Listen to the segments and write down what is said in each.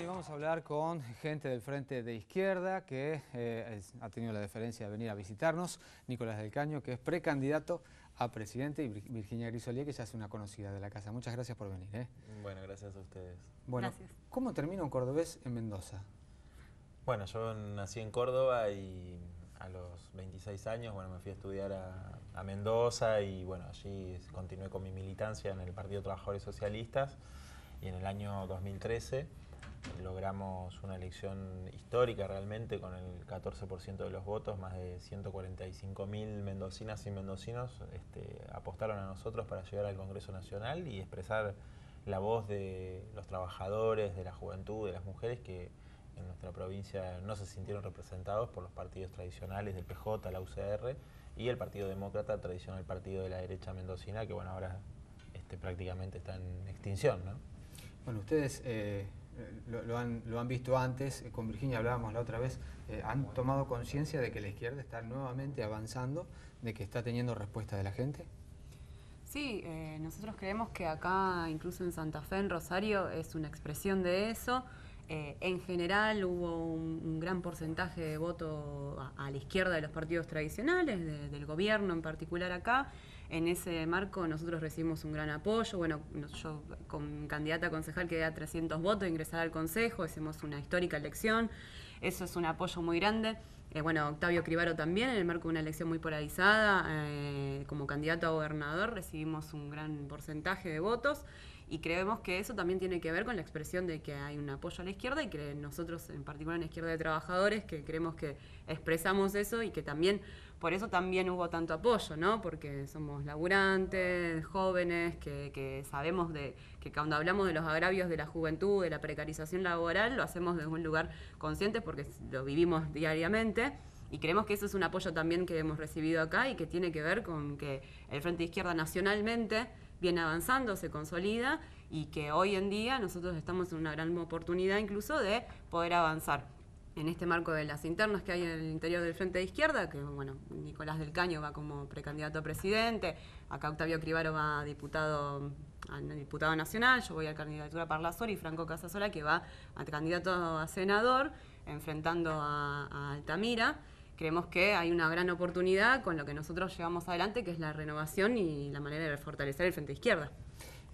y vamos a hablar con gente del Frente de Izquierda que eh, ha tenido la deferencia de venir a visitarnos. Nicolás del Caño, que es precandidato a presidente, y Virginia Grisolier, que ya es una conocida de la casa. Muchas gracias por venir. ¿eh? Bueno, gracias a ustedes. Bueno, ¿cómo terminó un cordobés en Mendoza? Bueno, yo nací en Córdoba y a los 26 años, bueno, me fui a estudiar a, Mendoza y bueno, allí continué con mi militancia en el Partido Trabajadores Socialistas y en el año 2013 logramos una elección histórica realmente con el 14% de los votos, más de 145 mil mendocinas y mendocinos este, apostaron a nosotros para llegar al Congreso Nacional y expresar la voz de los trabajadores, de la juventud, de las mujeres que en nuestra provincia no se sintieron representados por los partidos tradicionales del PJ, la UCR y el Partido Demócrata, tradicional partido de la derecha mendocina, que bueno, ahora este, prácticamente está en extinción, ¿no? Bueno, ustedes eh, lo, han, lo, han, visto antes, eh, con Virginia hablábamos la otra vez, eh, han tomado conciencia de que la izquierda está nuevamente avanzando, de que está teniendo respuesta de la gente? Sí, eh, nosotros creemos que acá, incluso en Santa Fe, en Rosario, es una expresión de eso. Eh, en general hubo un, gran porcentaje de votos a, la izquierda de los partidos tradicionales, del gobierno en particular acá. En ese marco nosotros recibimos un gran apoyo. Bueno, yo con candidata concejal quedé a 300 votos, ingresar al Consejo, hicimos una histórica elección. Eso es un apoyo muy grande. Eh, bueno, Octavio Cribaro también, en el marco de una elección muy polarizada, eh, como candidato a gobernador recibimos un gran porcentaje de votos y creemos que eso también tiene que ver con la expresión de que hay un apoyo a la izquierda y que nosotros, en particular en la izquierda de trabajadores, que creemos que expresamos eso y que también, por eso también hubo tanto apoyo, ¿no? Porque somos laburantes, jóvenes, que, sabemos de que cuando hablamos de los agravios de la juventud, de la precarización laboral, lo hacemos desde un lugar consciente porque lo vivimos diariamente. Y creemos que eso es un apoyo también que hemos recibido acá y que tiene que ver con que el Frente de Izquierda nacionalmente viene avanzando, se consolida y que hoy en día nosotros estamos en una gran oportunidad incluso de poder avanzar en este marco de las internas que hay en el interior del Frente de Izquierda, que bueno, Nicolás del Caño va como precandidato a presidente, acá Octavio Cribaro va a diputado, diputado nacional, yo voy a candidatura para la Parlasor y Franco Casasola que va a candidato a senador, enfrentando a Altamira creemos que hay una gran oportunidad con lo que nosotros llevamos adelante, que es la renovación y la manera de fortalecer el frente izquierda.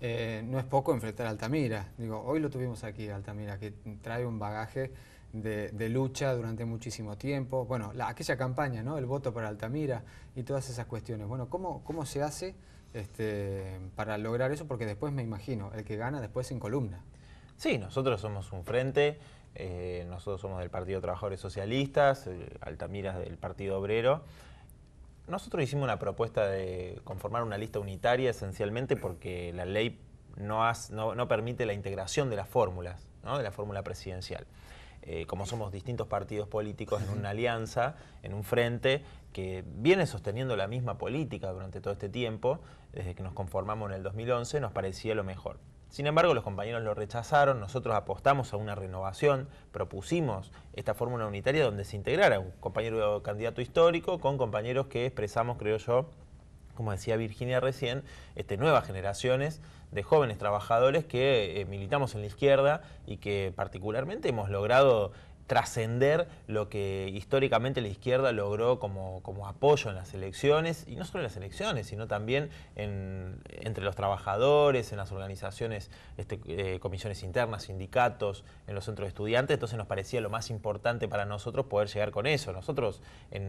Eh, no es poco enfrentar a Altamira. Digo, hoy lo tuvimos aquí, Altamira, que trae un bagaje de, lucha durante muchísimo tiempo. Bueno, aquella campaña, ¿no? El voto para Altamira y todas esas cuestiones. Bueno, ¿cómo, se hace este, para lograr eso? Porque después me imagino, el que gana después en columna. Sí, nosotros somos un frente eh, nosotros somos del Partido Trabajadores Socialistas, eh, Altamiras del Partido Obrero. Nosotros hicimos una propuesta de conformar una lista unitaria esencialmente porque la ley no, permite la integración de las fórmulas, de la fórmula presidencial. Eh, como somos distintos partidos políticos en una alianza, en un frente, que viene sosteniendo la misma política durante todo este tiempo, desde que nos conformamos en el 2011, nos parecía lo mejor. Sin embargo, los compañeros lo rechazaron, nosotros apostamos a una renovación, propusimos esta fórmula unitaria donde se integrara un compañero candidato histórico con compañeros que expresamos, creo yo, como decía Virginia recién, este, nuevas generaciones de jóvenes trabajadores que eh, militamos en la izquierda y que particularmente hemos logrado trascender lo que históricamente la izquierda logró como, como, apoyo en las elecciones, y no solo en las elecciones, sino también entre los trabajadores, en las organizaciones, este, eh, comisiones internas, sindicatos, en los centros de estudiantes, entonces nos parecía lo más importante para nosotros poder llegar con eso. Nosotros en,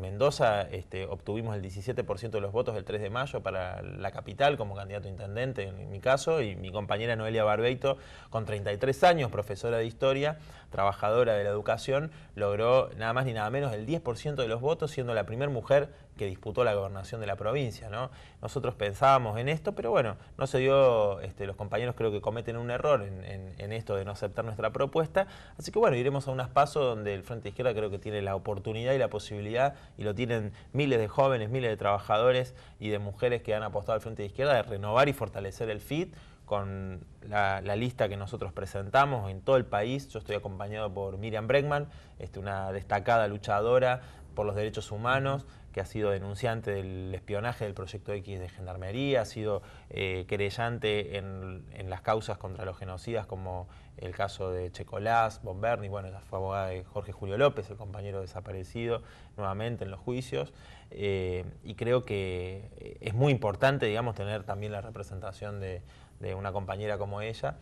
Mendoza este, obtuvimos el 17% de los votos el 3 de mayo para la capital como candidato intendente, en mi caso, y mi compañera Noelia Barbeito, con 33 años, profesora de historia, trabajadora de la educación, logró nada más ni nada menos el 10% de los votos, siendo la primera mujer que disputó la gobernación de la provincia. ¿no? Nosotros pensábamos en esto, pero bueno, no se dio, este, los compañeros creo que cometen un error en, esto de no aceptar nuestra propuesta, así que bueno, iremos a unas pasos donde el Frente Izquierda creo que tiene la oportunidad y la posibilidad, y lo tienen miles de jóvenes, miles de trabajadores y de mujeres que han apostado al Frente de Izquierda, de renovar y fortalecer el FIT con la, lista que nosotros presentamos en todo el país. Yo estoy acompañado por Miriam Bregman, este, una destacada luchadora por los derechos humanos, que ha sido denunciante del espionaje del Proyecto X de Gendarmería, ha sido eh, querellante en, las causas contra los genocidas como el caso de Checolás, Bomberni, bueno, ella fue abogada de Jorge Julio López, el compañero desaparecido, nuevamente en los juicios, eh, y creo que es muy importante, digamos, tener también la representación de de una compañera como ella.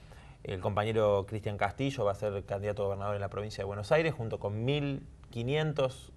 El compañero Cristian Castillo va a ser candidato gobernador en la provincia de Buenos Aires, junto con 1.500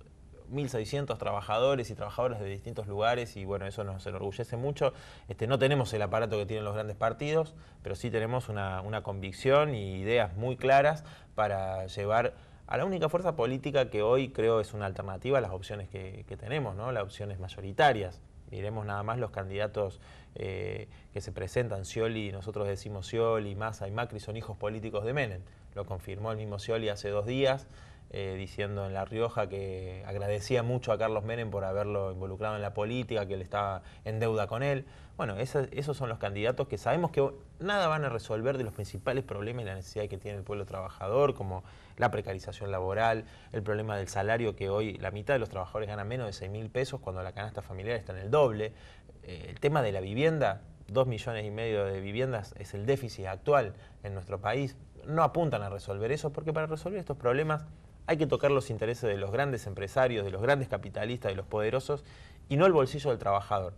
1.600 trabajadores y trabajadoras de distintos lugares y bueno, eso nos enorgullece mucho. Este, no tenemos el aparato que tienen los grandes partidos, pero sí tenemos una, convicción y ideas muy claras para llevar a la única fuerza política que hoy creo es una alternativa a las opciones que, que tenemos, ¿no? las opciones mayoritarias. Miremos nada más los candidatos eh, que se presentan, Scioli, nosotros decimos Scioli, Massa y Macri son hijos políticos de Menem. Lo confirmó el mismo Scioli hace dos días, eh, diciendo en La Rioja que agradecía mucho a Carlos Menem por haberlo involucrado en la política, que él estaba en deuda con él. Bueno, esos son los candidatos que sabemos que nada van a resolver de los principales problemas y la necesidad que tiene el pueblo trabajador, como la precarización laboral, el problema del salario, que hoy la mitad de los trabajadores gana menos de 6 mil pesos cuando la canasta familiar está en el doble, eh, el tema de la vivienda, 2 millones y medio de viviendas es el déficit actual en nuestro país, no apuntan a resolver eso, porque para resolver estos problemas hay que tocar los intereses de los grandes empresarios, de los grandes capitalistas, de los poderosos, y no el bolsillo del trabajador.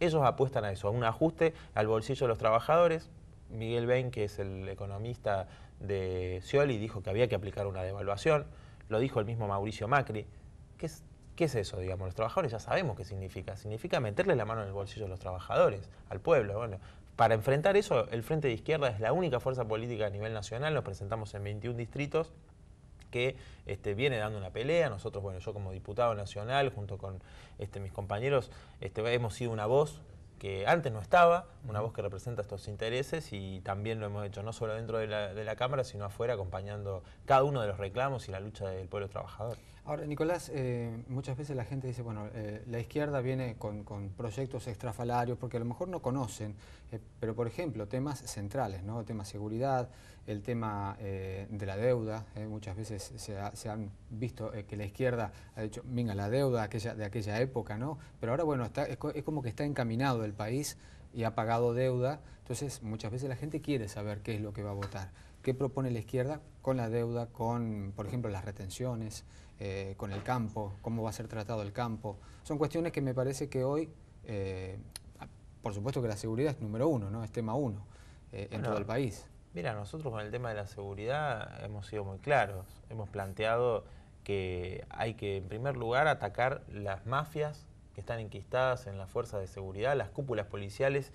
Ellos apuestan a eso, a un ajuste al bolsillo de los trabajadores, Miguel Ben, que es el economista de Scioli, dijo que había que aplicar una devaluación, lo dijo el mismo Mauricio Macri. ¿Qué es, eso, digamos? Los trabajadores ya sabemos qué significa. Significa meterle la mano en el bolsillo a los trabajadores, al pueblo. para enfrentar eso, el Frente de Izquierda es la única fuerza política a nivel nacional, nos presentamos en 21 distritos que este, viene dando una pelea. Nosotros, bueno, yo como diputado nacional, junto con este, mis compañeros, este, hemos sido una voz que antes no estaba, una voz que representa estos intereses y también lo hemos hecho no solo dentro de la, de la Cámara, sino afuera acompañando cada uno de los reclamos y la lucha del pueblo trabajador. Ahora, Nicolás, eh, muchas veces la gente dice, bueno, eh, la izquierda viene con, proyectos extrafalarios porque a lo mejor no conocen, eh, pero por ejemplo, temas centrales, ¿no? El tema seguridad, el tema de la deuda, muchas veces se, han visto que la izquierda ha dicho, venga, la deuda de aquella época, ¿no? Pero ahora, bueno, es como que está encaminado el país y ha pagado deuda. Entonces, muchas veces la gente quiere saber qué es lo que va a votar, qué propone la izquierda con la deuda, con, por ejemplo, las retenciones, eh, con el campo, cómo va a ser tratado el campo. Son cuestiones que me parece que hoy, eh, por supuesto que la seguridad es número uno, ¿no? es tema uno eh, en todo el país. Mira, nosotros con el tema de la seguridad hemos sido muy claros, hemos planteado que hay que en primer lugar atacar las mafias que están enquistadas en las fuerzas de seguridad, las cúpulas policiales,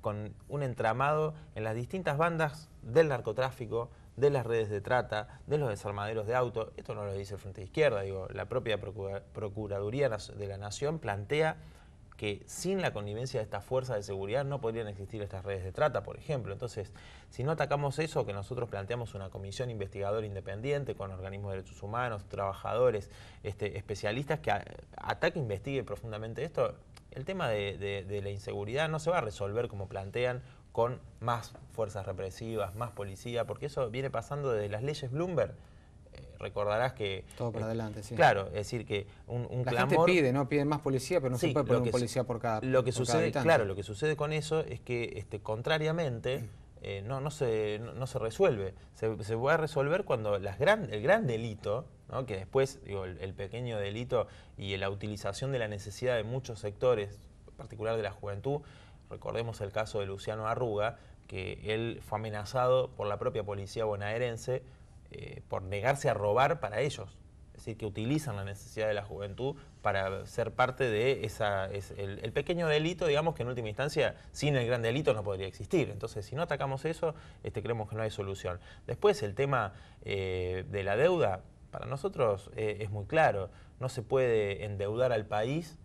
con un entramado en las distintas bandas del narcotráfico, de las redes de trata, de los desarmaderos de autos. Esto no lo dice el Frente de Izquierda, digo, la propia Procuraduría de la Nación plantea que sin la connivencia de estas fuerzas de seguridad no podrían existir estas redes de trata, por ejemplo. Entonces, si no atacamos eso, que nosotros planteamos una comisión investigadora independiente con organismos de derechos humanos, trabajadores, este, especialistas que ataque, e investigue profundamente esto, el tema de, de la inseguridad no se va a resolver como plantean con más fuerzas represivas, más policía, porque eso viene pasando desde las leyes Bloomberg recordarás que... Todo para adelante, sí. Claro, es decir, que un, un clamor... pide, ¿no? Piden más policía, pero no se puede poner un policía por cada Lo que sucede, claro, lo que sucede con eso es que, este, contrariamente... Eh, no, no, se, no, se resuelve. Se, va a resolver cuando las el gran delito, que después digo, el, el, pequeño delito y la utilización de la necesidad de muchos sectores, en particular de la juventud, recordemos el caso de Luciano Arruga, que él fue amenazado por la propia policía bonaerense eh, por negarse a robar para ellos. Es decir, que utilizan la necesidad de la juventud para ser parte de esa, el, pequeño delito, digamos, que en última instancia sin el gran delito no podría existir. Entonces, si no atacamos eso, este, creemos que no hay solución. Después, el tema eh, de la deuda, para nosotros eh, es muy claro. No se puede endeudar al país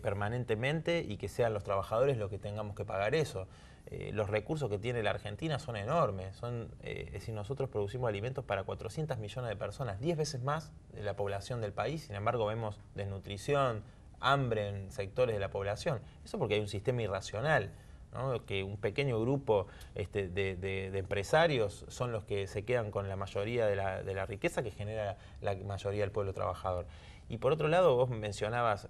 permanentemente y que sean los trabajadores los que tengamos que pagar eso. Eh, los recursos que tiene la Argentina son enormes. Son, es eh, nosotros producimos alimentos para 400 millones de personas, 10 veces más de la población del país. Sin embargo, vemos desnutrición, hambre en sectores de la población. Eso porque hay un sistema irracional que un pequeño grupo este, de, empresarios son los que se quedan con la mayoría de la, riqueza que genera la mayoría del pueblo trabajador. Y por otro lado, vos mencionabas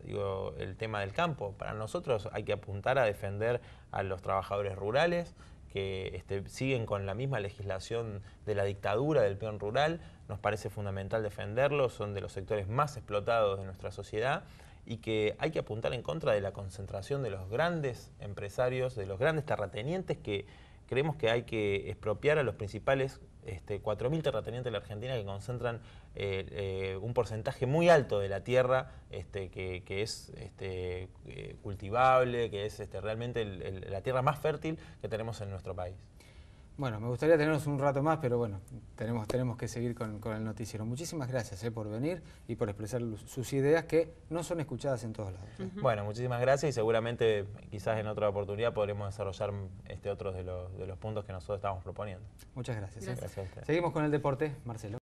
el tema del campo. Para nosotros hay que apuntar a defender a los trabajadores rurales, que este, siguen con la misma legislación de la dictadura del peón rural. Nos parece fundamental defenderlos, son de los sectores más explotados de nuestra sociedad y que hay que apuntar en contra de la concentración de los grandes empresarios, de los grandes terratenientes que creemos que hay que expropiar a los principales 4.000 este, terratenientes de la Argentina que concentran eh, eh, un porcentaje muy alto de la tierra este, que, es este, eh, cultivable, que es este, realmente la tierra más fértil que tenemos en nuestro país. Bueno, me gustaría tenernos un rato más, pero bueno, tenemos, tenemos que seguir con, el noticiero. Muchísimas gracias eh, por venir y por expresar sus ideas que no son escuchadas en todos lados. Eh. Bueno, muchísimas gracias y seguramente quizás en otra oportunidad podremos desarrollar este otros de, los puntos que nosotros estamos proponiendo. Muchas gracias. Eh. Seguimos con el deporte, Marcelo.